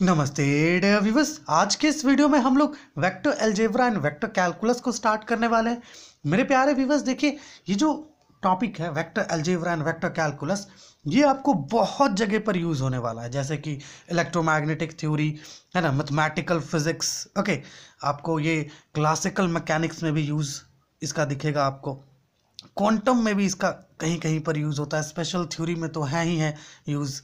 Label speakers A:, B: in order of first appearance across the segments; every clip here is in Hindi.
A: नमस्ते व्यूवर्स आज के इस वीडियो में हम लोग vector algebra and vector calculus को स्टार्ट करने वाले हैं मेरे प्यारे व्यूवर्स देखिए ये जो टॉपिक है vector algebra and vector calculus ये आपको बहुत जगह पर यूज़ होने वाला है जैसे कि इलेक्ट्रोमैग्नेटिक थ्योरी है ना मैथमेटिकल फिजिक्स ओके आपको ये क्लासिकल मैकेनिक्स में भी यूज़ इसका दिखेगा आपको क्वांटम में भी इसका कहीं कहीं पर यूज़ होता है स्पेशल थ्योरी में तो है ही है यूज़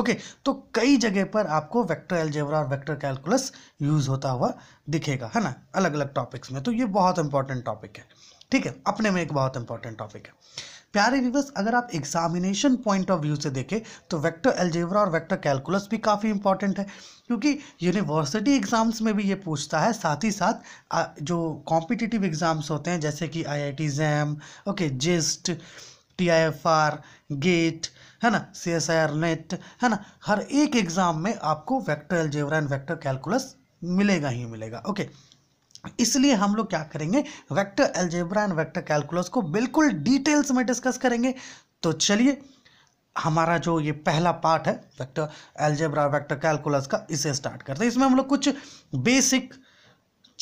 A: ओके तो कई जगह पर आपको वेक्टर एलजेवरा और वेक्टर कैलकुलस यूज़ होता हुआ दिखेगा है ना अलग अलग टॉपिक्स में तो ये बहुत इंपॉर्टेंट टॉपिक है ठीक है अपने में एक बहुत इंपॉर्टेंट टॉपिक है प्यारे व्यूवर्स अगर आप एग्जामिनेशन पॉइंट ऑफ व्यू से देखें तो वेक्टर एलजेवरा और वेक्टर कैलकुलस भी काफ़ी इंपॉर्टेंट है क्योंकि यूनिवर्सिटी एग्ज़ाम्स में भी ये पूछता है साथ ही साथ जो कॉम्पिटिटिव एग्ज़ाम्स होते हैं जैसे कि I I T okay JEST T I F R GATE है ना C S I R NET है ना हर एक एग्ज़ाम में आपको vector algebra and vector calculus मिलेगा ही मिलेगा ओके इसलिए हम लोग क्या करेंगे vector algebra and vector calculus को बिल्कुल डिटेल्स में डिस्कस करेंगे तो चलिए हमारा जो ये पहला पार्ट है वेक्टर एल्जेब्रा वेक्टर कैलकुलस का इसे स्टार्ट करते हैं इसमें हम लोग कुछ बेसिक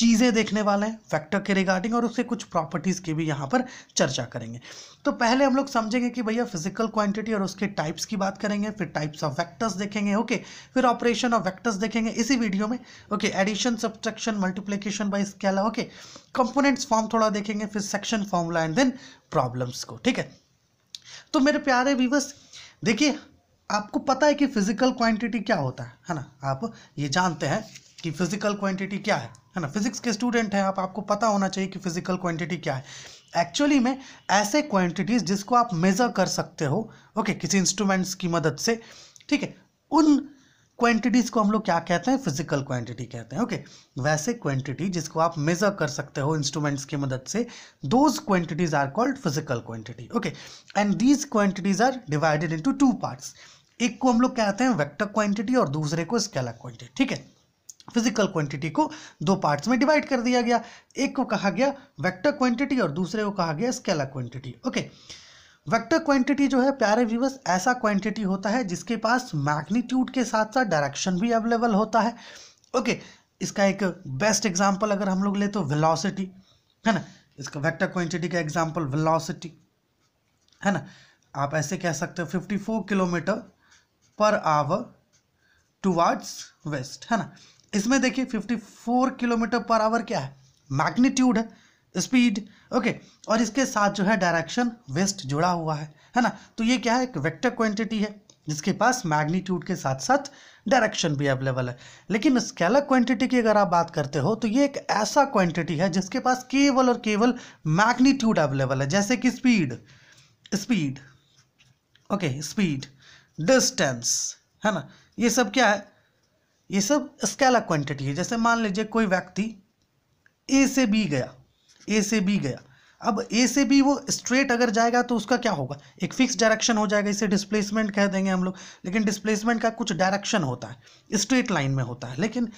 A: चीज़ें देखने वाले हैं फैक्टर के रिगार्डिंग और उससे कुछ प्रॉपर्टीज़ की भी यहाँ पर चर्चा करेंगे तो पहले हम लोग समझेंगे कि भैया फिजिकल क्वांटिटी और उसके टाइप्स की बात करेंगे फिर टाइप्स ऑफ वेक्टर्स देखेंगे ओके फिर ऑपरेशन ऑफ वेक्टर्स देखेंगे इसी वीडियो में okay addition subtraction multiplication by scalar okay components form थोड़ा देखेंगे फिर section formula and then problems को ठीक है तो मेरे प्यारे व्यूवर्स देखिए आपको पता है कि फिजिकल क्वांटिटी क्या होता है है ना आप ये जानते हैं कि फिजिकल क्वांटिटी क्या है है ना फिजिक्स के स्टूडेंट हैं आप आपको पता होना चाहिए कि फिजिकल क्वांटिटी क्या है एक्चुअली में ऐसे क्वांटिटीज जिसको आप मेज़र कर सकते हो ओके okay, किसी इंस्ट्रूमेंट्स की मदद से ठीक है उन क्वांटिटीज़ को हम लोग क्या कहते हैं फिजिकल क्वांटिटी कहते हैं ओके okay? वैसे क्वांटिटी जिसको आप मेज़र कर सकते हो इंस्ट्रूमेंट्स की मदद से those quantities are called physical quantity okay and these quantities are divided into two parts एक को हम लोग कहते हैं वेक्टर क्वांटिटी और दूसरे को स्केलर क्वांटिटी ठीक है फिजिकल क्वांटिटी को दो पार्ट्स में डिवाइड कर दिया गया एक को कहा गया वेक्टर क्वांटिटी और दूसरे को कहा गया scalar quantity okay vector quantity जो है प्यारे व्यूवर्स ऐसा क्वांटिटी होता है जिसके पास मैग्नीट्यूड के साथ साथ डायरेक्शन भी अवेलेबल होता है ओके okay, इसका एक बेस्ट एग्जाम्पल अगर हम लोग ले तो वेलोसिटी है ना इसका वेक्टर क्वांटिटी का एग्जाम्पल वेलोसिटी है ना आप ऐसे कह सकते हो four kilometre per hour towards west है ना इसमें देखिए 54 किलोमीटर पर आवर क्या है मैग्नीट्यूड है स्पीड ओके और इसके साथ जो है डायरेक्शन वेस्ट जुड़ा हुआ है है ना तो ये क्या है एक वेक्टर क्वांटिटी है जिसके पास मैग्नीट्यूड के साथ साथ डायरेक्शन भी अवेलेबल है लेकिन स्केलर क्वांटिटी की अगर आप बात करते हो तो ये एक ऐसा क्वांटिटी है जिसके पास केवल और केवल मैग्नीट्यूड अवेलेबल है जैसे कि speed speed okay speed distance है ना ये सब क्या है ये सब स्केला क्वांटिटी है जैसे मान लीजिए कोई व्यक्ति ए से बी गया ए से बी गया अब ए से बी वो स्ट्रेट अगर जाएगा तो उसका क्या होगा एक फिक्स डायरेक्शन हो जाएगा इसे डिस्प्लेसमेंट कह देंगे हम लोग लेकिन डिस्प्लेसमेंट का कुछ डायरेक्शन होता है स्ट्रेट लाइन में होता है लेकिन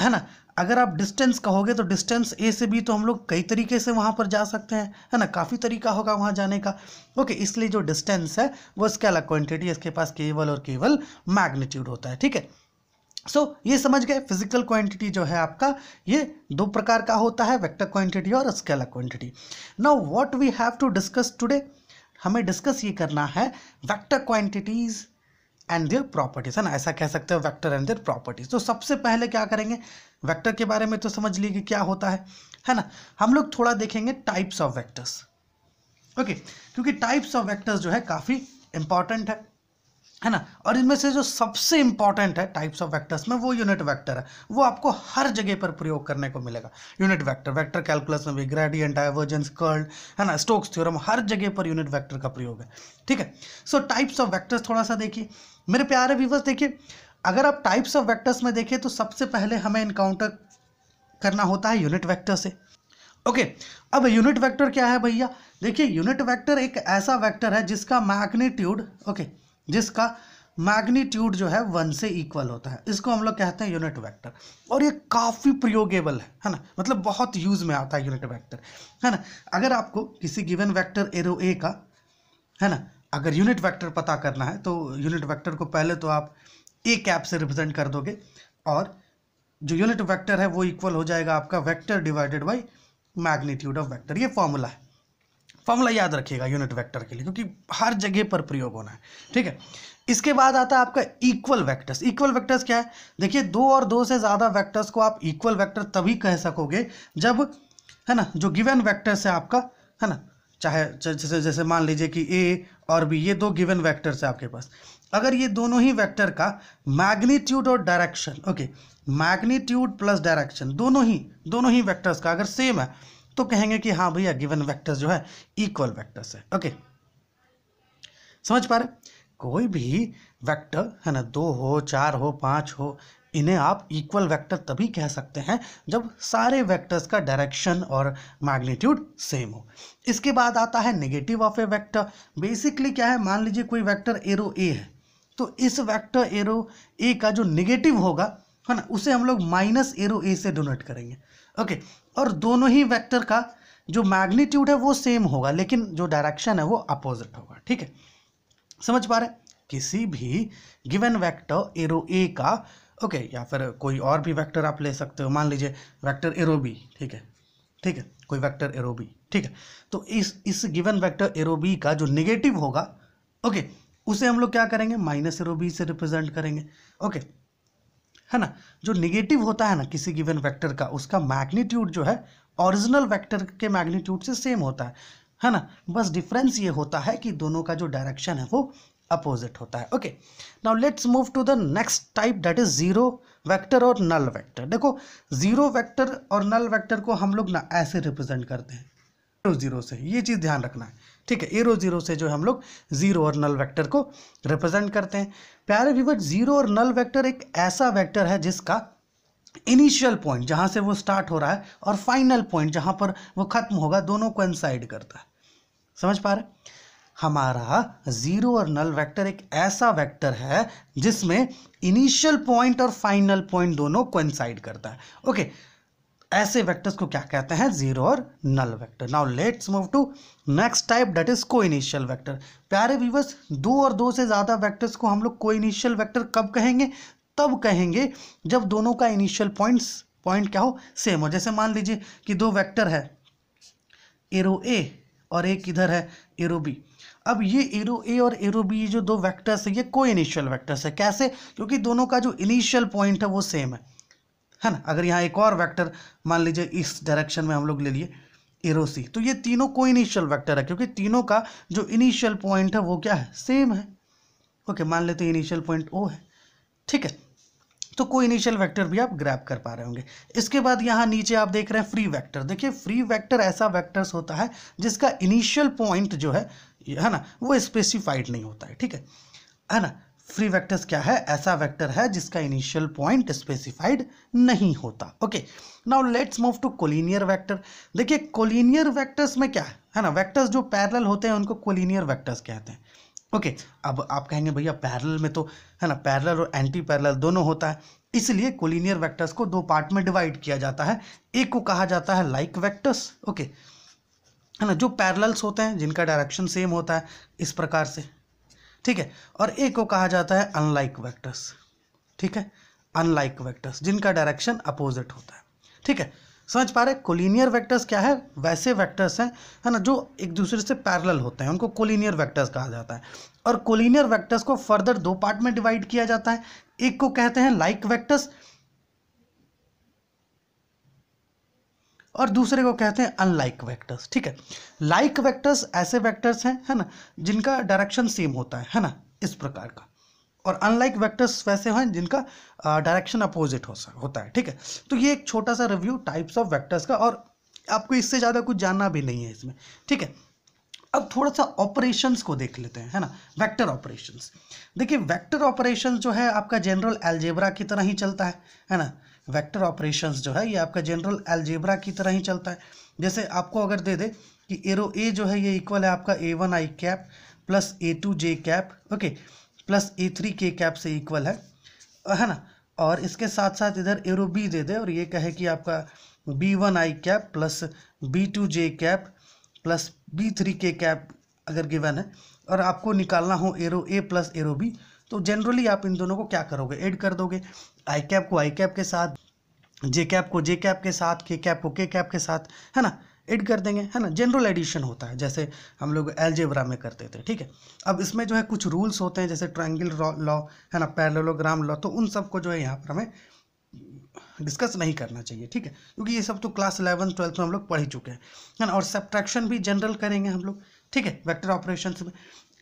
A: है ना अगर आप डिस्टेंस कहोगे तो डिस्टेंस ए से बी तो हम लोग कई तरीके से वहाँ पर जा सकते हैं है ना काफ़ी तरीका होगा वहाँ जाने का ओके इसलिए जो डिस्टेंस है वो स्केलर क्वान्टिटी इसके पास केवल और केवल मैग्नीट्यूड होता है ठीक है सो so, ये समझ गए फिजिकल क्वांटिटी जो है आपका ये दो प्रकार का होता है वेक्टर क्वांटिटी और scalar quantity now what we have to discuss today हमें डिस्कस ये करना है vector quantities and their properties है ना ऐसा कह सकते हो वेक्टर एंड देयर प्रॉपर्टीज तो सबसे पहले क्या करेंगे वैक्टर के बारे में तो समझ लीजिए क्या होता है है ना हम लोग थोड़ा देखेंगे टाइप्स ऑफ वैक्टर्स ओके क्योंकि टाइप्स ऑफ वैक्टर्स जो है काफ़ी इंपॉर्टेंट है है ना और इनमें से जो सबसे इंपॉर्टेंट है टाइप्स ऑफ वेक्टर्स में वो यूनिट वेक्टर है वो आपको हर जगह पर प्रयोग करने को मिलेगा यूनिट वेक्टर वेक्टर कैलकुलस में भी ग्रेडियंट डाइवर्जेंस कर्ल है ना स्टोक्स थ्योरम हर जगह पर यूनिट वेक्टर का प्रयोग है ठीक है सो टाइप्स ऑफ वैक्टर्स थोड़ा सा देखिए मेरे प्यारे व्यूवर्स देखिए अगर आप टाइप्स ऑफ वैक्टर्स में देखें तो सबसे पहले हमें इनकाउंटर करना होता है यूनिट वैक्टर से ओके okay, अब यूनिट वेक्टर क्या है भैया देखिए यूनिट वेक्टर एक ऐसा वेक्टर है जिसका मैग्नीट्यूड ओके okay, जिसका मैग्नीट्यूड जो है वन से इक्वल होता है इसको हम लोग कहते हैं यूनिट वेक्टर और ये काफ़ी प्रयोगेबल है है ना मतलब बहुत यूज़ में आता है यूनिट वेक्टर है ना अगर आपको किसी गिवन वेक्टर एरो ए का है ना अगर यूनिट वेक्टर पता करना है तो यूनिट वेक्टर को पहले तो आप ए कैप से रिप्रेजेंट कर दोगे और जो यूनिट वैक्टर है वो इक्वल हो जाएगा आपका vector divided by magnitude of vector ये फॉर्मूला है फॉर्मूला याद रखिएगा यूनिट वेक्टर के लिए क्योंकि हर जगह पर प्रयोग होना है ठीक है इसके बाद आता है आपका इक्वल वेक्टर्स इक्वल वेक्टर्स क्या है देखिए दो और दो से ज़्यादा वेक्टर्स को आप इक्वल वेक्टर तभी कह सकोगे जब है ना जो गिवन वेक्टर्स है आपका है ना चाहे जैसे जैसे मान लीजिए कि ए और बी ये दो गिवन वेक्टर्स है आपके पास अगर ये दोनों ही वेक्टर का मैग्नीट्यूड और direction okay magnitude plus direction दोनों ही दोनों ही वेक्टर्स का अगर सेम है तो कहेंगे कि हाँ भैया गिवन वेक्टर्स जो है इक्वल वेक्टर्स है ओके समझ पा रहे कोई भी वेक्टर है ना दो हो चार हो पाँच हो इन्हें आप इक्वल वेक्टर तभी कह सकते हैं जब सारे वेक्टर्स का डायरेक्शन और मैग्नीट्यूड सेम हो इसके बाद आता है negative of a vector basically क्या है मान लीजिए कोई वेक्टर एरो ए है तो इस वेक्टर एरो ए का जो नेगेटिव होगा है ना उसे हम लोग माइनस एरो ए से डोनेट करेंगे ओके और दोनों ही वेक्टर का जो मैग्नीट्यूड है वो सेम होगा लेकिन जो डायरेक्शन है वो अपोजिट होगा ठीक है समझ पा रहे किसी भी गिवन वेक्टर एरो ए का ओके okay, या फिर कोई और भी वेक्टर आप ले सकते हो मान लीजिए वेक्टर एरो बी ठीक है ठीक है कोई वेक्टर एरो बी ठीक है तो इस इस गिवन वेक्टर एरो बी का जो निगेटिव होगा ओके okay, उसे हम लोग क्या करेंगे माइनस एरो बी से रिप्रेजेंट करेंगे ओके okay, है ना जो निगेटिव होता है ना किसी गिवन वैक्टर का उसका मैग्नीट्यूड जो है ओरिजिनल वैक्टर के मैग्नीट्यूड से सेम होता है है ना बस डिफरेंस ये होता है कि दोनों का जो डायरेक्शन है वो अपोजिट होता है okay now let's move to the next type that is zero vector और नल वेक्टर देखो जीरो वेक्टर और नल वेक्टर को हम लोग ना ऐसे रिप्रेजेंट करते हैं जीरो से ये चीज़ ध्यान रखना है ठीक है एरो जीरो से जो हम लोग जीरो और नल वेक्टर को रिप्रेजेंट करते हैं प्यारे व्यूवर जीरो और नल वेक्टर एक ऐसा वेक्टर है जिसका इनिशियल पॉइंट जहां से वो स्टार्ट हो रहा है और फाइनल पॉइंट जहां पर वो खत्म होगा दोनों को इनसाइड करता है समझ पा रहे हमारा जीरो और नल वेक्टर एक ऐसा वेक्टर है जिसमें इनिशियल पॉइंट और फाइनल पॉइंट दोनों कोइंसाइड करता है ओके okay, ऐसे वेक्टर्स को क्या कहते हैं जीरो और null vector now let's move to next type that is co-initial vector प्यारे व्यूवर्स दो और दो से ज़्यादा वैक्टर्स को हम लोग को इनिशियल वैक्टर कब कहेंगे तब कहेंगे जब दोनों का इनिशियल पॉइंट्स पॉइंट क्या हो सेम हो जैसे मान लीजिए कि दो वेक्टर है एरो ए और एक इधर है एरो बी अब ये एरो ए और एरो बी जो दो वेक्टर्स है ये को इनिशियल वैक्टर्स है कैसे क्योंकि दोनों का जो इनिशियल पॉइंट है वो सेम है है ना अगर यहाँ एक और वैक्टर मान लीजिए इस डायरेक्शन में हम लोग ले लिए एरोसी तो ये तीनों को इनिशियल वैक्टर है क्योंकि तीनों का जो इनिशियल पॉइंट है वो क्या है सेम है ओके मान लेते हैं इनिशियल पॉइंट ओ है ठीक है तो कोई इनिशियल वेक्टर भी आप ग्रैप कर पा रहे होंगे इसके बाद यहाँ नीचे आप देख रहे हैं फ्री वेक्टर देखिए फ्री वेक्टर ऐसा वेक्टर्स होता है जिसका इनिशियल पॉइंट जो है है ना वो स्पेसिफाइड नहीं होता है ठीक है है ना फ्री वेक्टर्स क्या है ऐसा वेक्टर है जिसका इनिशियल पॉइंट स्पेसिफाइड नहीं होता okay now let's move to collinear vector देखिए कोलिनियर वेक्टर्स में क्या है है ना वेक्टर्स जो पैरेलल होते हैं उनको कोलिनियर वेक्टर्स कहते हैं ओके okay, अब आप कहेंगे भैया पैरेलल में तो है ना पैरेलल और एंटी पैरेलल दोनों होता है इसलिए कोलिनियर वेक्टर्स को दो पार्ट में डिवाइड किया जाता है एक को कहा जाता है लाइक वेक्टर्स ओके है ना जो पैरेलल्स होते हैं जिनका डायरेक्शन सेम होता है इस प्रकार से ठीक है और ए को कहा जाता है अनलाइक वैक्टर्स ठीक है अनलाइक वैक्टर्स जिनका डायरेक्शन अपोजिट होता है ठीक है समझ पा रहे कोलिनियर वैक्टर्स क्या है वैसे वैक्टर्स हैं है ना जो एक दूसरे से पैरल होते हैं उनको कोलिनियर वैक्टर्स कहा जाता है और कोलिनियर वैक्टर्स को फर्दर दो पार्ट में डिवाइड किया जाता है एक को कहते हैं लाइक like और दूसरे को कहते हैं अनलाइक वेक्टर्स ठीक है लाइक वेक्टर्स ऐसे वेक्टर्स हैं है ना जिनका डायरेक्शन सेम होता है है ना इस प्रकार का और अनलाइक वेक्टर्स वैसे हैं जिनका डायरेक्शन अपोजिट हो होता है ठीक है तो ये एक छोटा सा रिव्यू टाइप्स ऑफ वैक्टर्स का और आपको इससे ज़्यादा कुछ जानना भी नहीं है इसमें ठीक है अब थोड़ा सा ऑपरेशंस को देख लेते हैं है ना वेक्टर ऑपरेशंस देखिए वेक्टर ऑपरेशंस जो है आपका जनरल एल्जेब्रा की तरह ही चलता है है ना वेक्टर ऑपरेशंस जो है ये आपका जनरल एलजेब्रा की तरह ही चलता है जैसे आपको अगर दे दे कि एरो ए जो है ये इक्वल है आपका A one I cap plus A two J cap okay plus A three के कैप से इक्वल है है ना और इसके साथ साथ इधर एरो बी दे दे और ये कहे कि आपका बी वन आई कैप प्लस बी टू जे कैप प्लस बी थ्री के कैप अगर गिवन है और आपको निकालना हो arrow A plus arrow B तो जनरली आप इन दोनों को क्या करोगे ऐड कर दोगे आई कैप को आई कैप के साथ जे कैप को जे कैप के साथ के कैप को के कैप के साथ है ना एड कर देंगे है ना जनरल एडिशन होता है जैसे हम लोग एलजेब्रा में करते थे ठीक है अब इसमें जो है कुछ रूल्स होते हैं जैसे ट्रायंगल लॉ है ना पैरेललोग्राम लॉ तो उन सबको जो है यहाँ पर हमें डिस्कस नहीं करना चाहिए ठीक है क्योंकि ये सब तो क्लास इलेवन ट्वेल्थ में हम लोग पढ़ ही चुके हैं है ना और सब्ट्रैक्शन भी जनरल करेंगे हम लोग ठीक है वैक्टर ऑपरेशन में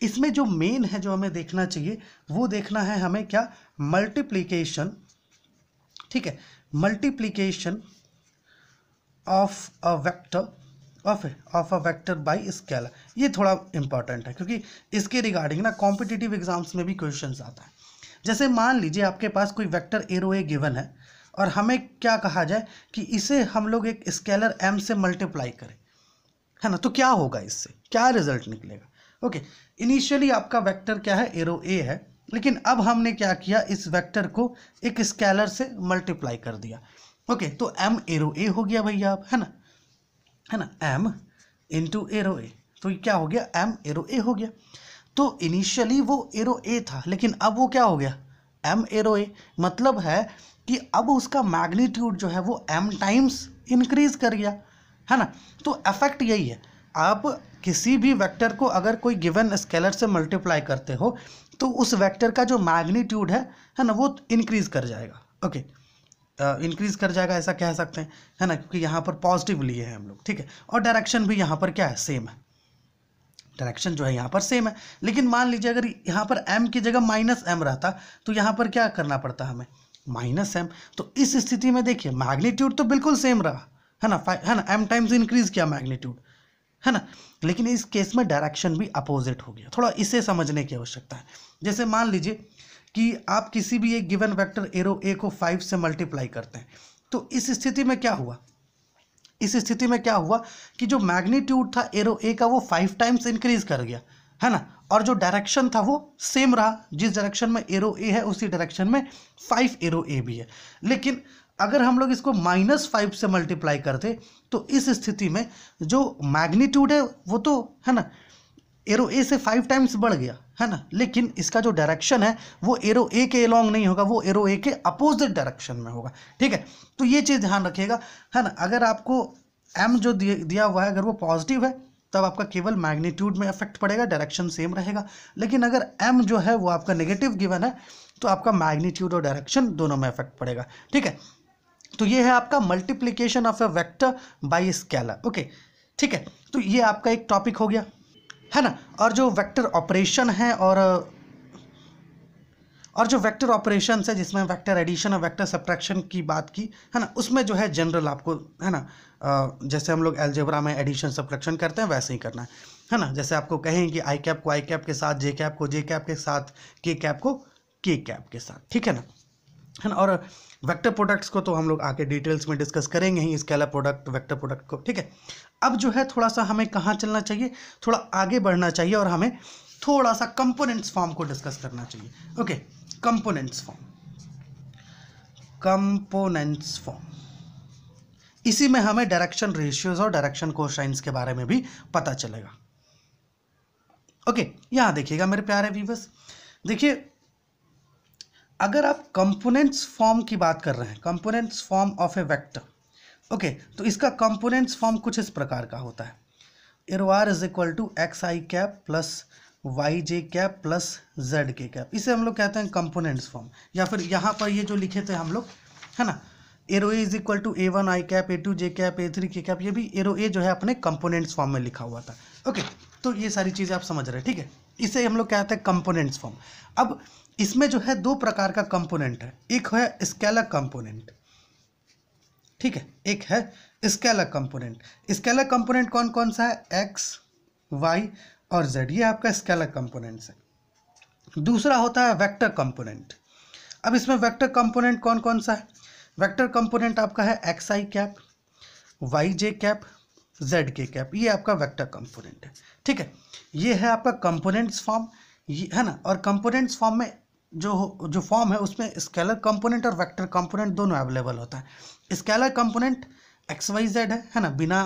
A: इसमें जो मेन है जो हमें देखना चाहिए वो देखना है हमें क्या मल्टीप्लीकेशन ठीक है multiplication of a vector of of a vector by scalar ये थोड़ा इंपॉर्टेंट है क्योंकि इसके रिगार्डिंग ना कॉम्पिटिटिव एग्जाम्स में भी क्वेश्चन आता है जैसे मान लीजिए आपके पास कोई वैक्टर एरो ए गिवन है और हमें क्या कहा जाए कि इसे हम लोग एक स्केलर एम से मल्टीप्लाई करें है ना तो क्या होगा इससे क्या रिजल्ट निकलेगा ओके इनिशियली आपका वेक्टर क्या है एरो ए है लेकिन अब हमने क्या किया इस वेक्टर को एक स्केलर से मल्टीप्लाई कर दिया ओके तो एम एरो ए हो गया भैया अब है ना है ना एम इंटू एरो ए तो क्या हो गया एम एरो ए हो गया तो इनिशियली वो एरो ए था लेकिन अब वो क्या हो गया एम एरो ए मतलब है कि अब उसका मैग्नीट्यूड जो है वो एम टाइम्स इंक्रीज कर गया है ना तो इफेक्ट यही है आप किसी भी वेक्टर को अगर कोई गिवन स्केलर से मल्टीप्लाई करते हो तो उस वेक्टर का जो मैग्नीट्यूड है है ना वो इंक्रीज़ कर जाएगा ओके इंक्रीज़ कर जाएगा ऐसा कह सकते हैं है ना क्योंकि यहाँ पर पॉजिटिव लिए हैं हम लोग ठीक है और डायरेक्शन भी यहाँ पर क्या है सेम है डायरेक्शन जो है यहाँ पर सेम है लेकिन मान लीजिए अगर यहाँ पर एम की जगह माइनस एम रहता तो यहाँ पर क्या करना पड़ता हमें माइनस एम तो इस स्थिति में देखिए मैग्नीट्यूड तो बिल्कुल सेम रहा है ना है ना एम टाइम्स इंक्रीज किया मैग्नीट्यूड है ना लेकिन इस केस में डायरेक्शन भी अपोजिट हो गया थोड़ा इसे समझने की आवश्यकता है जैसे मान लीजिए कि आप किसी भी एक गिवन वेक्टर एरो ए को फाइव से मल्टीप्लाई करते हैं तो इस स्थिति में क्या हुआ इस स्थिति में क्या हुआ कि जो मैग्नीट्यूड था एरो ए का वो फाइव टाइम्स इंक्रीज कर गया है ना और जो डायरेक्शन था वो सेम रहा जिस डायरेक्शन में एरो ए है उसी डायरेक्शन में फाइव एरो ए भी है लेकिन अगर हम लोग इसको माइनस फाइव से मल्टीप्लाई करते तो इस स्थिति में जो मैग्नीट्यूड है वो तो है ना एरो ए से फाइव टाइम्स बढ़ गया है ना लेकिन इसका जो डायरेक्शन है वो एरो ए के एलोंग नहीं होगा वो एरो ए के अपोजिट डायरेक्शन में होगा ठीक है तो ये चीज़ ध्यान रखिएगा है ना अगर आपको एम जो दिया हुआ है अगर वो पॉजिटिव है तब आपका केवल मैग्नीट्यूड में इफेक्ट पड़ेगा डायरेक्शन सेम रहेगा लेकिन अगर एम जो है वो आपका नेगेटिव गिवन है तो आपका मैग्नीट्यूड और डायरेक्शन दोनों में इफेक्ट पड़ेगा ठीक है तो ये है आपका multiplication of a vector by scalar okay ठीक है तो ये आपका एक टॉपिक हो गया है ना और जो वैक्टर ऑपरेशन है और और जो वेक्टर ऑपरेशन है जिसमें वेक्टर एडिशन और वेक्टर सब्ट्रैक्शन की बात की है ना उसमें जो है जनरल आपको है ना जैसे हम लोग एल्जेब्रा में एडिशन सब्ट्रैक्शन करते हैं वैसे ही करना है है ना जैसे आपको कहें कि आई कैप को आई कैप के साथ जे कैप को जे कैप के साथ के कैप को के कैप के साथ ठीक है ना है ना और वेक्टर प्रोडक्ट्स को तो हम लोग आके डिटेल्स में डिस्कस करेंगे ही स्केलर प्रोडक्ट वेक्टर प्रोडक्ट को ठीक है अब जो है थोड़ा सा हमें कहाँ चलना चाहिए थोड़ा आगे बढ़ना चाहिए और हमें थोड़ा सा कंपोनेंट्स फॉर्म को डिस्कस करना चाहिए okay components form components form इसी में हमें डायरेक्शन रेशियोज और डायरेक्शन कोसाइंस के बारे में भी पता चलेगा ओके okay, यहाँ देखिएगा मेरे प्यारे व्यूवर्स देखिए अगर आप कंपोनेंट्स फॉर्म की बात कर रहे हैं components form of a vector okay तो इसका कंपोनेंट्स फॉर्म कुछ इस प्रकार का होता है r is equal to x i cap plus y j cap plus z k cap इसे हम लोग कहते हैं कंपोनेंट्स फॉर्म या फिर यहाँ पर ये जो लिखे थे हम लोग है ना arrow A is equal to a one I cap a two J cap a three के कैप ये भी एरो ए जो है अपने कंपोनेंट्स फॉर्म में लिखा हुआ था ओके तो ये सारी चीज़ें आप समझ रहे हैं ठीक है इसे हम लोग कहते हैं कंपोनेंट्स फॉर्म अब इसमें जो है दो प्रकार का कंपोनेंट है एक है स्केलर कंपोनेंट ठीक है एक है स्केलर कंपोनेंट स्केलर कंपोनेंट कौन कौन सा है एक्स वाई और जेड ये आपका स्केलर कंपोनेंट्स है दूसरा होता है वेक्टर कंपोनेंट अब इसमें वेक्टर कंपोनेंट कौन कौन सा है वेक्टर कंपोनेंट आपका है x i cap y j cap z k cap ये आपका वेक्टर कंपोनेंट है ठीक है ये है आपका कंपोनेंट्स फॉर्म ये है ना और कंपोनेंट्स फॉर्म में जो जो फॉर्म है उसमें स्केलर कंपोनेंट और वेक्टर कंपोनेंट दोनों अवेलेबल होता है scalar component x y z है है ना बिना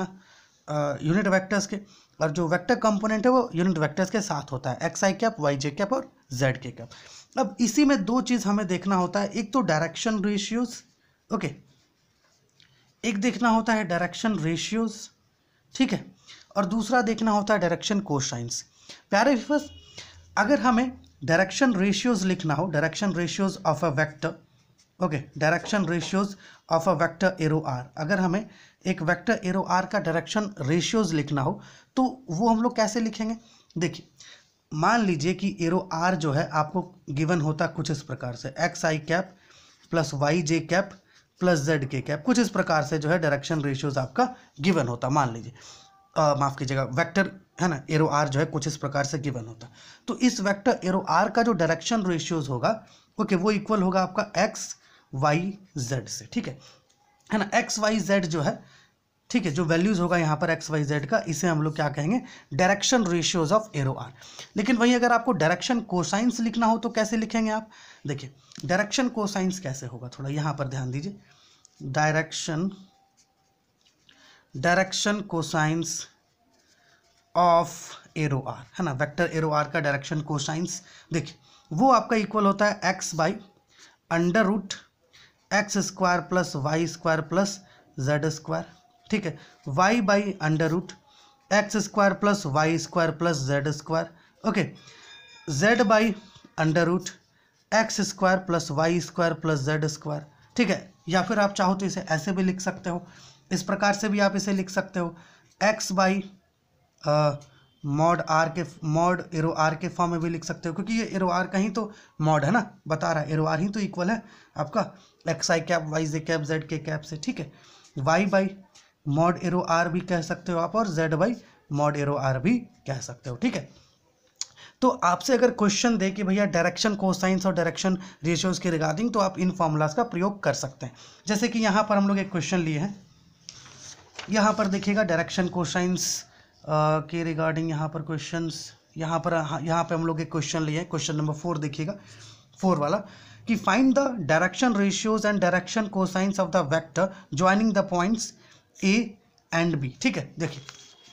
A: यूनिट वेक्टर्स के और जो वेक्टर कंपोनेंट है वो यूनिट वेक्टर्स के साथ होता है x i cap y j cap और जेड के कैप अब इसी में दो चीज़ हमें देखना होता है एक तो डायरेक्शन रेशियोज ओके एक देखना होता है डायरेक्शन रेशियोज ठीक है और दूसरा देखना होता है डायरेक्शन कोशाइंस प्यारे फिफर्स अगर हमें डायरेक्शन रेशियोज लिखना हो direction ratios of a vector okay direction ratios of a vector arrow r अगर हमें एक वेक्टर एरो आर का डायरेक्शन रेशियोज लिखना हो तो वो हम लोग कैसे लिखेंगे देखिए मान लीजिए कि एरो आर जो है आपको गिवन होता कुछ इस प्रकार से x i cap plus y j cap plus z k cap कुछ इस प्रकार से जो है डायरेक्शन रेशियोज आपका गिवन होता मान लीजिए माफ़ कीजिएगा वेक्टर है ना एरो आर जो है कुछ इस प्रकार से गिवन होता तो इस वेक्टर एरो आर का जो डायरेक्शन रेशियोज होगा ओके वो इक्वल होगा आपका एक्स वाई जेड से ठीक है है ना एक्स वाई जेड जो है ठीक है जो वैल्यूज़ होगा यहाँ पर एक्स वाई जेड का इसे हम लोग क्या कहेंगे direction ratios of arrow r लेकिन वही अगर आपको डायरेक्शन कोसाइंस लिखना हो तो कैसे लिखेंगे आप देखिए डायरेक्शन कोसाइंस कैसे होगा थोड़ा यहाँ पर ध्यान दीजिए direction direction cosines of arrow r है ना वेक्टर एरो आर का डायरेक्शन कोसाइंस देखिए वो आपका इक्वल होता है x by under root x square plus y square plus z square ठीक है y by under root x square plus y square plus z square okay z by under root x square plus y square plus z square ठीक है या फिर आप चाहो तो इसे ऐसे भी लिख सकते हो इस प्रकार से भी आप इसे लिख सकते हो एक्स बाई मॉड आर के मॉड एरो आर के फॉर्म में भी लिख सकते हो क्योंकि ये एरो आर का ही तो मॉड है ना बता रहा है एरो आर ही तो इक्वल है आपका x i cap y j cap z k cap से ठीक है y by mod arrow r भी कह सकते हो आप और z by mod arrow r भी कह सकते हो ठीक है तो आपसे अगर क्वेश्चन दे कि भैया डायरेक्शन कोसाइंस और डायरेक्शन रेशियोज के रिगार्डिंग तो आप इन फॉर्मूलाज का प्रयोग कर सकते हैं जैसे कि यहाँ पर हम लोग एक क्वेश्चन लिए हैं यहाँ पर देखिएगा डायरेक्शन कोसाइंस के रिगार्डिंग यहाँ पर क्वेश्चंस यहाँ पर हाँ, यहाँ पे हम लोग एक क्वेश्चन लिए हैं क्वेश्चन नंबर फोर देखिएगा फोर वाला कि find the direction ratios and direction cosines of the vector joining the points A and B ठीक है देखिए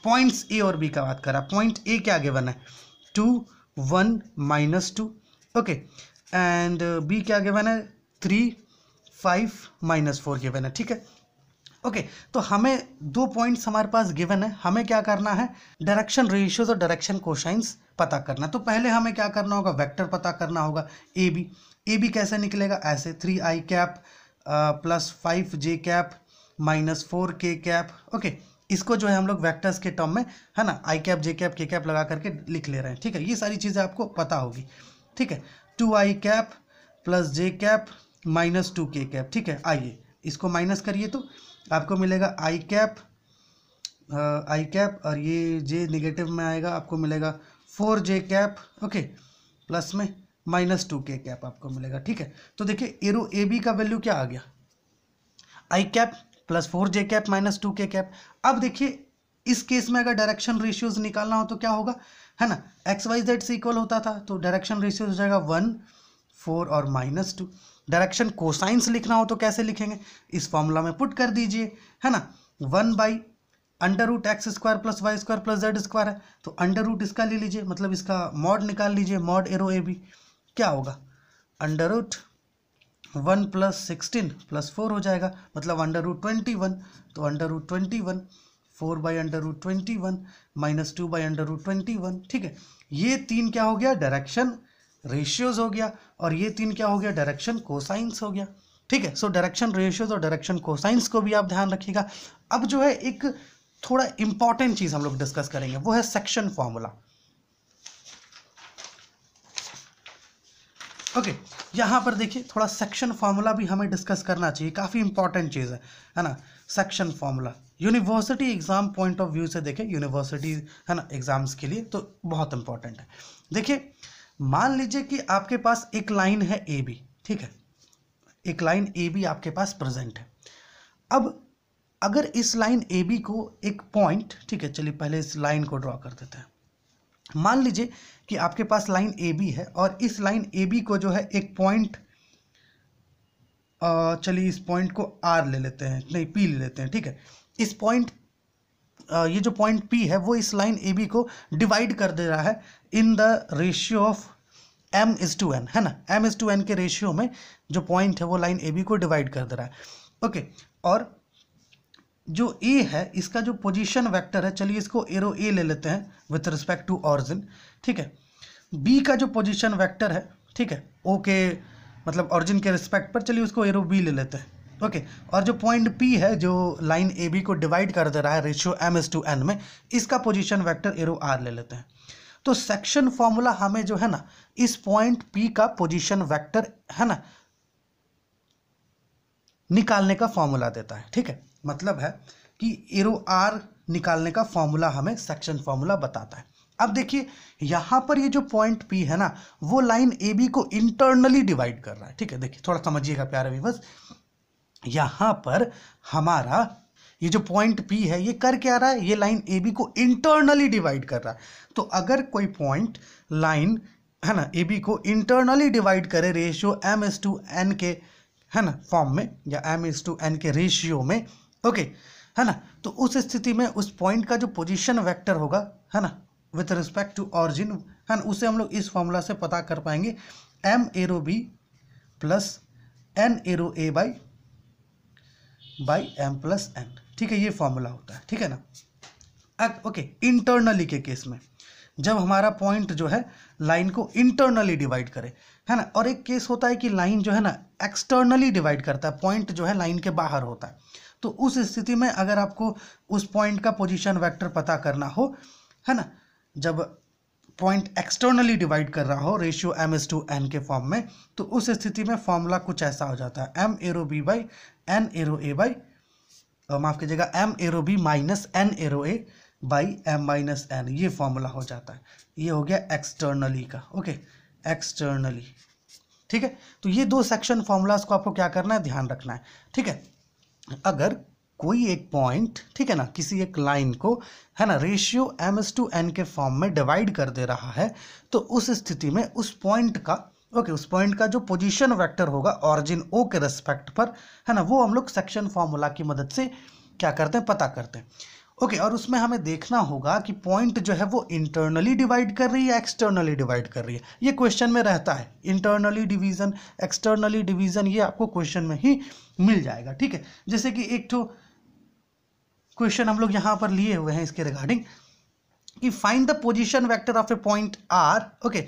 A: पॉइंट्स ए और बी का बात कर रहा है पॉइंट ए क्या गिवन है two one minus two okay and B क्या गिवन है three five minus four given है ठीक है ओके okay, तो हमें दो पॉइंट्स हमारे पास गिवन है हमें क्या करना है डायरेक्शन रेशियोज और डायरेक्शन कोशाइंस पता करना तो पहले हमें क्या करना होगा वेक्टर पता करना होगा ए बी ए बी कैसे निकलेगा ऐसे थ्री आई cap plus five j cap minus four के कैप ओके इसको जो है हम लोग वेक्टर्स के टर्म में है ना i cap J cap k cap लगा करके लिख ले रहे हैं ठीक है ये सारी चीज़ें आपको पता होगी ठीक है टू आई cap plus j cap minus two k cap ठीक है आइए इसको माइनस करिए तो आपको मिलेगा आई कैप आई कैप और ये जे निगेटिव में आएगा आपको मिलेगा फोर जे कैप ओके प्लस में माइनस टू के कैप आपको मिलेगा ठीक है तो देखिए एरो ए बी का वैल्यू क्या आ गया i cap plus four J cap minus two k cap अब देखिए इस केस में अगर डायरेक्शन रेशियोज निकालना हो तो क्या होगा है ना एक्स वाई जेड से इक्वल होता था तो डायरेक्शन रेशियोज हो जाएगा वन फोर और माइनस टू डायरेक्शन कोसाइंस लिखना हो तो कैसे लिखेंगे इस फॉर्मूला में पुट कर दीजिए है ना one by under root x square plus y square plus z square है तो अंडर रूट इसका ले लीजिए मतलब इसका मॉड निकाल लीजिए मॉड एरो ए बी क्या होगा under root one plus sixteen plus four हो जाएगा मतलब अंडर रूट ट्वेंटी वन तो under root twenty one four by under root twenty one minus two by under root twenty one ठीक है ये तीन क्या हो गया डायरेक्शन रेशियोज हो गया और ये तीन क्या हो गया डायरेक्शन कोसाइंस हो गया ठीक है सो डायरेक्शन रेशियोज और डायरेक्शन कोसाइंस को भी आप ध्यान रखिएगा अब जो है एक थोड़ा इंपॉर्टेंट चीज़ हम लोग डिस्कस करेंगे वो है सेक्शन फॉर्मूला ओके यहां पर देखिए थोड़ा सेक्शन फॉर्मूला भी हमें डिस्कस करना चाहिए काफ़ी इंपॉर्टेंट चीज़ है है ना section formula university exam point of view से देखें यूनिवर्सिटी है ना एग्ज़ाम्स के लिए तो बहुत इंपॉर्टेंट है देखिए मान लीजिए कि आपके पास एक लाइन है ए बी ठीक है एक लाइन ए बी आपके पास प्रेजेंट है अब अगर इस लाइन ए बी को एक पॉइंट ठीक है चलिए पहले इस लाइन को ड्रॉ कर देते हैं मान लीजिए कि आपके पास लाइन ए बी है और इस लाइन ए बी को जो है एक पॉइंट चलिए इस पॉइंट को आर ले लेते हैं नहीं पी ले लेते हैं ठीक है इस पॉइंट ये जो पॉइंट पी है वो इस लाइन ए बी को डिवाइड कर दे रहा है in the ratio of m is to n है ना एम इज़ टू एन के रेशियो में जो पॉइंट है वो लाइन ए बी को डिवाइड कर दे रहा है ओके okay, और जो ए है इसका जो पोजीशन वेक्टर है चलिए इसको एरो ए ले लेते हैं विथ रिस्पेक्ट टू ऑरिजिन ठीक है बी का जो पोजीशन वेक्टर है ठीक है ओ के मतलब ऑरिजिन के रिस्पेक्ट पर चलिए उसको एरो बी ले लेते हैं ओके okay, और जो पॉइंट पी है जो लाइन ए बी को डिवाइड कर दे रहा है ratio m is to n में इसका पोजिशन वैक्टर एरो आर ले लेते हैं तो सेक्शन फॉर्मूला हमें जो है ना इस पॉइंट पी का पोजीशन वेक्टर है ना निकालने का फॉर्मूला देता है ठीक है मतलब है कि एरो आर निकालने का फॉर्मूला हमें सेक्शन फॉर्मूला बताता है अब देखिए यहां पर ये जो पॉइंट पी है ना वो लाइन ए बी को इंटरनली डिवाइड कर रहा है ठीक है देखिए थोड़ा समझिएगा प्यारे विवस यहां पर हमारा ये जो पॉइंट पी है ये कर क्या रहा है ये लाइन ए बी को इंटरनली डिवाइड कर रहा है तो अगर कोई पॉइंट लाइन है ना ए बी को इंटरनली डिवाइड करे ratio m is to n के है ना फॉर्म में या एम एस टू एन के रेशियो में ओके है ना तो उस स्थिति में उस पॉइंट का जो पोजिशन वैक्टर होगा है ना विथ रिस्पेक्ट टू ऑरिजिन है ना उसे हम लोग इस फॉर्मूला से पता कर पाएंगे m arrow B plus n arrow a by by m plus n ठीक है ये फॉर्मूला होता है ठीक है ना अब ओके इंटरनली के केस में जब हमारा पॉइंट जो है लाइन को इंटरनली डिवाइड करे है ना और एक केस होता है कि लाइन जो है ना एक्सटर्नली डिवाइड करता है पॉइंट जो है लाइन के बाहर होता है तो उस स्थिति में अगर आपको उस पॉइंट का पोजिशन वैक्टर पता करना हो है ना जब पॉइंट एक्सटर्नली डिवाइड कर रहा हो ratio m is to n के फॉर्म में तो उस स्थिति में फॉर्मूला कुछ ऐसा हो जाता है m arrow b by n arrow a by माफ़ कीजिएगा m arrow b minus n arrow a by m minus n ये फॉर्मूला हो जाता है ये हो गया एक्सटर्नली का ओके एक्सटर्नली ठीक है तो ये दो सेक्शन फॉर्मूलाज को आपको क्या करना है ध्यान रखना है ठीक है अगर कोई एक पॉइंट ठीक है ना किसी एक लाइन को है ना ratio m is to n के फॉर्म में डिवाइड कर दे रहा है तो उस स्थिति में उस पॉइंट का ओके okay, उस पॉइंट का जो पोजीशन वेक्टर होगा ऑरिजिन ओ के रेस्पेक्ट पर है ना वो हम लोग सेक्शन फार्मूला की मदद से क्या करते हैं पता करते हैं ओके okay, और उसमें हमें देखना होगा कि पॉइंट जो है वो इंटरनली डिवाइड कर रही है एक्सटर्नली डिवाइड कर रही है ये क्वेश्चन में रहता है इंटरनली डिवीजन एक्सटर्नली डिवीजन ये आपको क्वेश्चन में ही मिल जाएगा ठीक है जैसे कि एक तो क्वेश्चन हम लोग यहाँ पर लिए हुए हैं इसके रिगार्डिंग कि find the position vector of a point r okay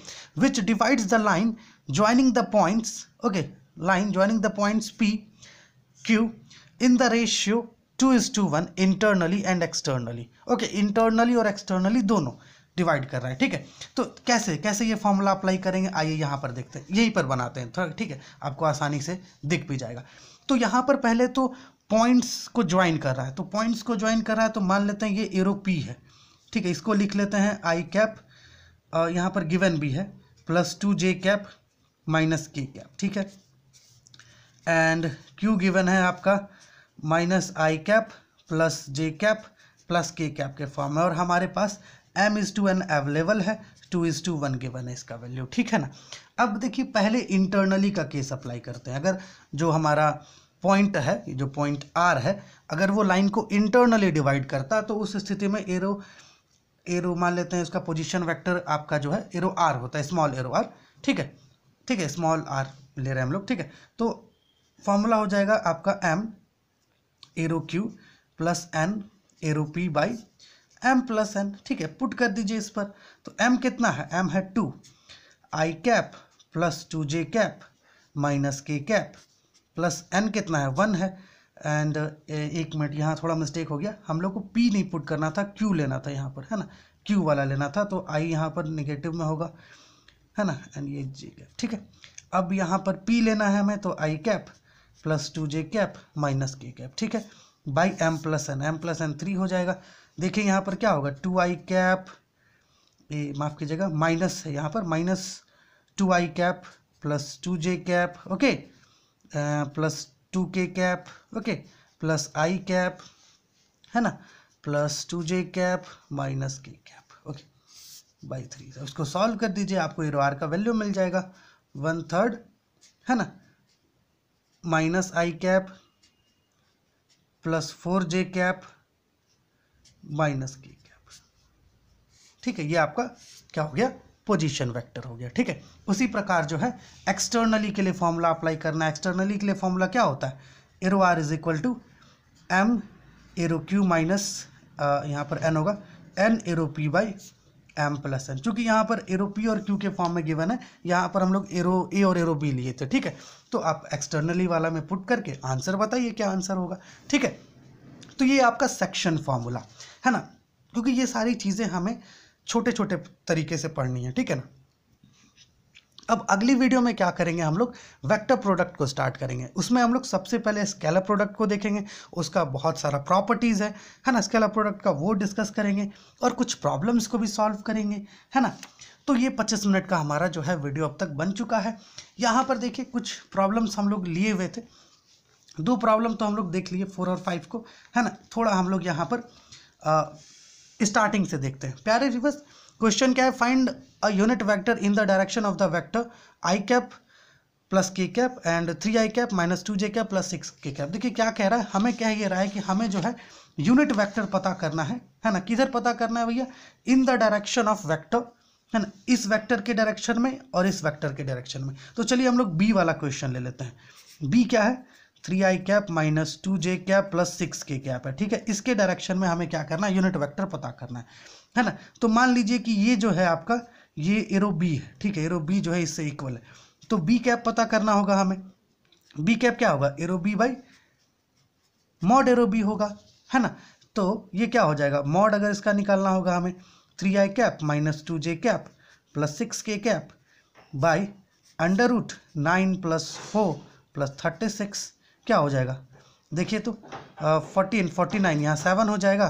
A: which divides the line joining the points okay line joining the points p q in the ratio 2 is to 1 internally and externally okay internally और externally दोनों डिवाइड कर रहा है ठीक है तो कैसे कैसे ये फॉर्मूला अप्लाई करेंगे आइए यहाँ पर देखते हैं यहीं पर बनाते हैं थोड़ा ठीक है आपको आसानी से दिख भी जाएगा तो यहाँ पर पहले तो पॉइंट्स को ज्वाइन कर रहा है तो पॉइंट्स को ज्वाइन कर रहा है तो मान लेते हैं ये एरो पी है ठीक है इसको लिख लेते हैं आई कैप यहाँ पर गिवन भी है प्लस टू जे कैप माइनस के कैप ठीक है एंड क्यू गिवन है आपका माइनस आई cap plus j cap plus के कैप के फॉर्म में और हमारे पास m is to n available है two is to one given है इसका वैल्यू ठीक है ना अब देखिए पहले इंटरनली का केस अप्लाई करते हैं अगर जो हमारा पॉइंट है जो पॉइंट आर है अगर वो लाइन को इंटरनली डिवाइड करता तो उस स्थिति में एरो एरो मान लेते हैं इसका पोजिशन वैक्टर आपका जो है एरो आर होता है स्मॉल एरो आर ठीक है ठीक है स्मॉल आर ले रहे हैं हम लोग ठीक है तो फॉर्मूला हो जाएगा आपका m arrow q plus n arrow p by m plus n ठीक है पुट कर दीजिए इस पर तो एम कितना है एम है टू आई कैप प्लस टू जे cap minus k cap plus n कितना है वन है एंड एक मिनट यहाँ थोड़ा मिस्टेक हो गया हम लोग को पी नहीं पुट करना था क्यू लेना था यहाँ पर है ना क्यू वाला लेना था तो आई यहाँ पर निगेटिव में होगा है ना एंड ये जे कैप ठीक है अब यहाँ पर पी लेना है हमें तो i cap plus two J cap minus k cap ठीक है by m plus n m plus n three हो जाएगा देखिए यहाँ पर क्या होगा टू आई कैप ये माफ़ कीजिएगा माइनस है यहाँ पर minus two I cap plus two J cap okay plus two k cap okay plus i cap है ना plus two J cap minus k cap okay by three उसको तो सॉल्व कर दीजिए आपको आर का वैल्यू मिल जाएगा वन थर्ड है ना माइनस आई कैप प्लस फोर जे कैप माइनस के कैप ठीक है ये आपका क्या हो गया पोजीशन वेक्टर हो गया ठीक है उसी प्रकार जो है एक्सटर्नली के लिए फॉर्मूला अप्लाई करना एक्सटर्नली के लिए फॉर्मूला क्या होता है arrow r is equal to m arrow q minus यहाँ पर एन होगा n arrow p by m plus n चूंकि यहाँ पर एरो पी और क्यू के फॉर्म में गिवन है यहाँ पर हम लोग एरो ए और एरो बी लिए थे ठीक है तो आप एक्सटर्नली वाला में पुट करके आंसर बताइए क्या आंसर होगा ठीक है तो ये आपका सेक्शन फॉर्मूला है ना क्योंकि ये सारी चीज़ें हमें छोटे छोटे तरीके से पढ़नी है ठीक है ना अब अगली वीडियो में क्या करेंगे हम लोग वैक्टर प्रोडक्ट को स्टार्ट करेंगे उसमें हम लोग सबसे पहले स्केलर प्रोडक्ट को देखेंगे उसका बहुत सारा प्रॉपर्टीज़ है है ना स्केलर प्रोडक्ट का वो डिस्कस करेंगे और कुछ प्रॉब्लम्स को भी सॉल्व करेंगे है ना तो ये 25 मिनट का हमारा जो है वीडियो अब तक बन चुका है यहाँ पर देखिए कुछ प्रॉब्लम्स हम लोग लिए हुए थे दो प्रॉब्लम तो हम लोग देख लिए फोर और फाइव को है ना थोड़ा हम लोग यहाँ पर आ, स्टार्टिंग से देखते हैं प्यारे रिवर्स क्वेश्चन क्या है find a unit vector in the direction of the vector i cap plus के cap and three I cap minus two J cap plus six के कैप देखिए क्या कह रहा है हमें क्या ये रहा है कि हमें जो है यूनिट वेक्टर पता करना है है ना किधर पता करना है भैया in the direction of vector है ना इस वेक्टर के डायरेक्शन में और इस वेक्टर के डायरेक्शन में तो चलिए हम लोग बी वाला क्वेश्चन ले लेते हैं बी क्या है थ्री आई कैप माइनस टू जे कैप प्लस सिक्स के कैप है ठीक है इसके डायरेक्शन में हमें क्या करना है यूनिट वेक्टर पता करना है है ना तो मान लीजिए कि ये जो है आपका ये एरो बी है ठीक है एरो बी जो है इससे इक्वल है तो बी कैप पता करना होगा हमें बी कैप क्या होगा arrow b by mod arrow b होगा है ना तो ये क्या हो जाएगा मॉड अगर इसका निकालना होगा हमें थ्री आई कैप माइनस टू जे कैप प्लस सिक्स के cap by under root nine plus four plus thirty six क्या हो जाएगा देखिए तो फोर्टीन फोर्टी नाइन यहाँ सेवन हो जाएगा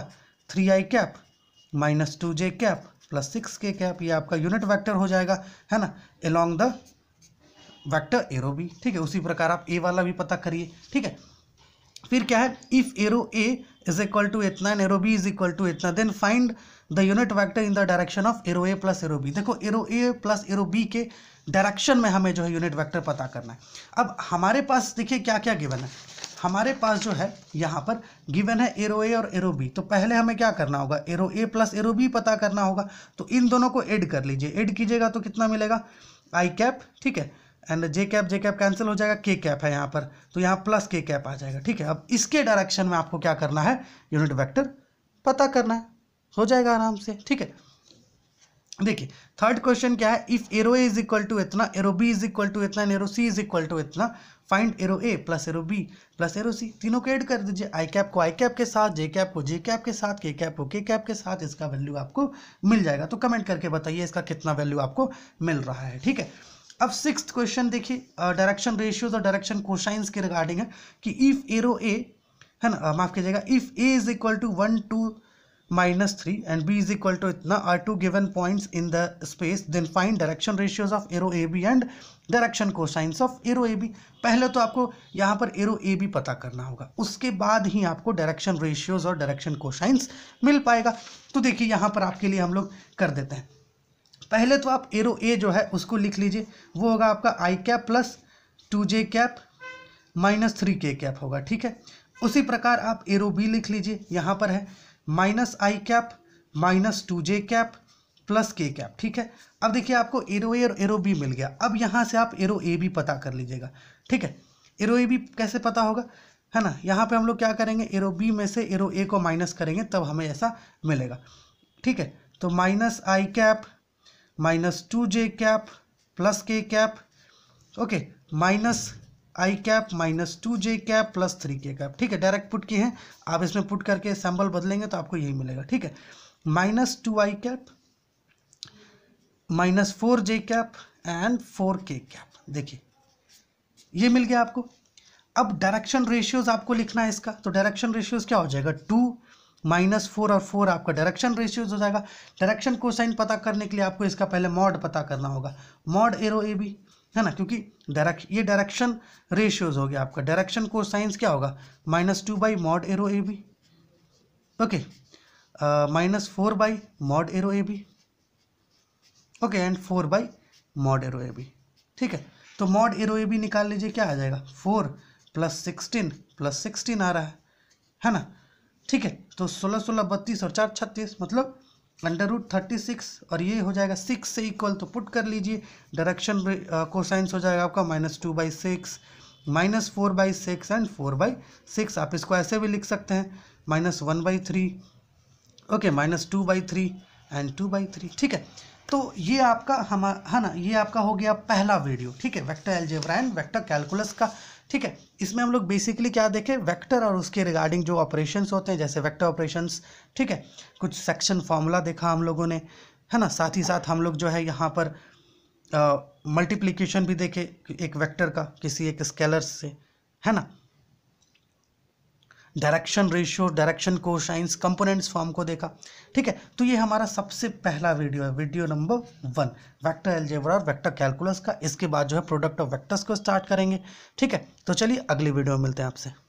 A: थ्री आई कैप माइनस टू जे कैप प्लस सिक्स के कैप ये आपका यूनिट वेक्टर हो जाएगा है ना एलोंग द वेक्टर एरो भी ठीक है उसी प्रकार आप ए वाला भी पता करिए ठीक है फिर क्या है if arrow A is equal to इतना and arrow B is equal to इतना then find the unit vector in the direction of arrow A plus arrow B देखो arrow A plus arrow B के डायरेक्शन में हमें जो है यूनिट वैक्टर पता करना है अब हमारे पास देखिए क्या क्या गिवन है हमारे पास जो है यहाँ पर गिवन है एरो ए और एरो बी तो पहले हमें क्या करना होगा arrow A plus arrow B पता करना होगा तो इन दोनों को एड कर लीजिए एड कीजिएगा तो कितना मिलेगा आई कैप ठीक है and J cap J cap cancel हो जाएगा के कैप है यहाँ पर तो यहाँ प्लस के कैप आ जाएगा ठीक है अब इसके डायरेक्शन में आपको क्या करना है यूनिट वेक्टर पता करना है हो जाएगा आराम से ठीक है देखिए थर्ड क्वेश्चन क्या है if arrow A is equal to इतना arrow B is equal to इतना arrow C is equal to इतना find arrow A plus arrow B plus arrow C तीनों को ऐड कर दीजिए आई कैप को आई कैप के साथ जे कैप को जे कैप के साथ के कैप को के कैप के साथ इसका वैल्यू आपको मिल जाएगा तो कमेंट करके बताइए इसका कितना वैल्यू आपको मिल रहा है ठीक है अब सिक्स क्वेश्चन देखिए डायरेक्शन रेशियोज और डायरेक्शन कोशाइंस के रिगार्डिंग है कि इफ़ एरो ए है ना माफ़ कीजिएगा if A is equal to one two minus three and B is equal to इतना are two given points in the space then find direction ratios of arrow A B and direction cosines of arrow A B पहले तो आपको यहाँ पर एरो ए बी पता करना होगा उसके बाद ही आपको डायरेक्शन रेशियोज और डायरेक्शन कोशाइंस मिल पाएगा तो देखिए यहाँ पर आपके लिए हम लोग कर देते हैं पहले तो आप एरो ए जो है उसको लिख लीजिए वो होगा आपका I cap plus two J cap minus three के कैप होगा ठीक है उसी प्रकार आप एरो बी लिख लीजिए यहाँ पर है माइनस आई कैप माइनस टू जे कैप प्लस के कैप ठीक है अब देखिए आपको एरो ए और एरो बी मिल गया अब यहाँ से आप एरो ए भी पता कर लीजिएगा ठीक है एरो ए बी कैसे पता होगा है ना यहाँ पे हम लोग क्या करेंगे एरो बी में से एरो ए को माइनस करेंगे तब हमें ऐसा मिलेगा ठीक है तो माइनस आई कैप माइनस टू जे कैप प्लस के कैप ओके माइनस आई कैप माइनस टू जे कैप प्लस थ्री के कैप ठीक है डायरेक्ट पुट किए हैं आप इसमें पुट करके सैम्बल बदलेंगे तो आपको यही मिलेगा ठीक है minus two I cap minus four J cap and four के कैप देखिए ये मिल गया आपको अब डायरेक्शन रेशियोज आपको लिखना है इसका तो डायरेक्शन रेशियोज क्या हो जाएगा टू माइनस फोर और फोर आपका डायरेक्शन रेशियोज हो जाएगा डायरेक्शन कोसाइन पता करने के लिए आपको इसका पहले मॉड पता करना होगा मॉड एरो ए बी है ना क्योंकि डायरेक्ट ये डायरेक्शन रेशियोज हो गया आपका डायरेक्शन को साइंस क्या होगा minus two by mod arrow A B okay minus four by mod arrow A B okay and four by mod arrow A B ठीक है तो मॉड एरो ए बी निकाल लीजिए क्या आ जाएगा four plus sixteen plus sixteen आ रहा है है ना ठीक है तो सोलह सोलह बत्तीस और चार छत्तीस मतलब अंडर रूट थर्टी सिक्स और ये हो जाएगा सिक्स से इक्वल तो पुट कर लीजिए डायरेक्शन कोसाइंस uh, हो जाएगा आपका minus two by six minus four by six and four by six आप इसको ऐसे भी लिख सकते हैं minus one by three okay minus two by three and two by three ठीक है तो ये आपका हम है ना ये आपका हो गया पहला वीडियो ठीक है vector algebra and vector calculus का ठीक है इसमें हम लोग बेसिकली क्या देखें वेक्टर और उसके रिगार्डिंग जो ऑपरेशंस होते हैं जैसे वेक्टर ऑपरेशंस ठीक है कुछ सेक्शन फार्मूला देखा हम लोगों ने है ना साथ ही साथ हम लोग जो है यहाँ पर मल्टीप्लीकेशन भी देखे एक वैक्टर का किसी एक स्केलर से है ना direction ratio direction cosines components form को देखा ठीक है तो ये हमारा सबसे पहला वीडियो है video number one vector algebra और वेक्टर कैलकुलस का इसके बाद जो है प्रोडक्ट ऑफ वेक्टर्स को स्टार्ट करेंगे ठीक है तो चलिए अगली वीडियो में मिलते हैं आपसे